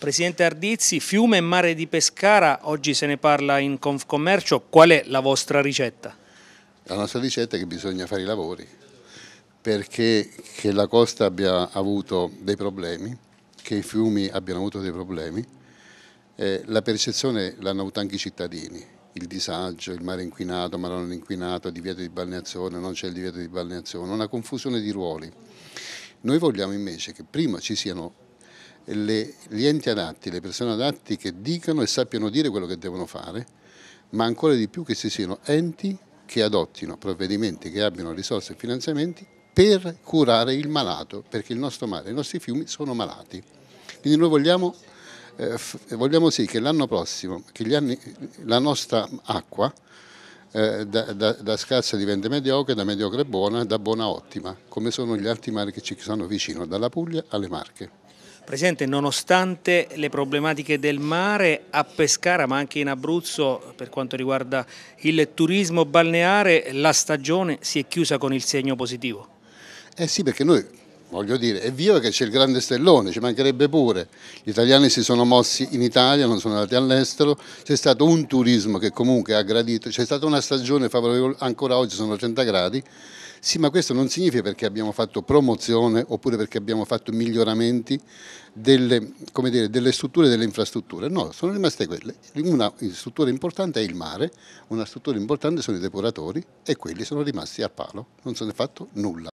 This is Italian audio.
Presidente Ardizzi, fiume e mare di Pescara, oggi se ne parla in Confcommercio, qual è la vostra ricetta? La nostra ricetta è che bisogna fare i lavori, perché che la costa abbia avuto dei problemi, che i fiumi abbiano avuto dei problemi, eh, la percezione l'hanno avuta anche i cittadini, il disagio, il mare inquinato, ma non inquinato, divieto di balneazione, non c'è il divieto di balneazione, una confusione di ruoli. Noi vogliamo invece che prima ci siano le, gli enti adatti, le persone adatti che dicano e sappiano dire quello che devono fare, ma ancora di più che si siano enti che adottino provvedimenti che abbiano risorse e finanziamenti per curare il malato, perché il nostro mare, i nostri fiumi sono malati. Quindi noi vogliamo, eh, vogliamo sì che l'anno prossimo, che anni, la nostra acqua eh, da, da, da, scarsa diventa mediocre, da mediocre buona, da buona ottima, come sono gli altri mari che ci sono vicino, dalla Puglia alle Marche. Presidente, nonostante le problematiche del mare a Pescara ma anche in Abruzzo per quanto riguarda il turismo balneare la stagione si è chiusa con il segno positivo. Eh sì perché noi voglio dire, è vero che c'è il grande stellone, ci mancherebbe pure. Gli italiani si sono mossi in Italia, non sono andati all'estero, c'è stato un turismo che comunque ha gradito, c'è stata una stagione favorevole, ancora oggi sono 30 gradi. Sì, ma questo non significa perché abbiamo fatto promozione oppure perché abbiamo fatto miglioramenti delle, dire, delle strutture e delle infrastrutture. No, sono rimaste quelle. Una struttura importante è il mare, una struttura importante sono i depuratori e quelli sono rimasti a palo, non se ne è fatto nulla.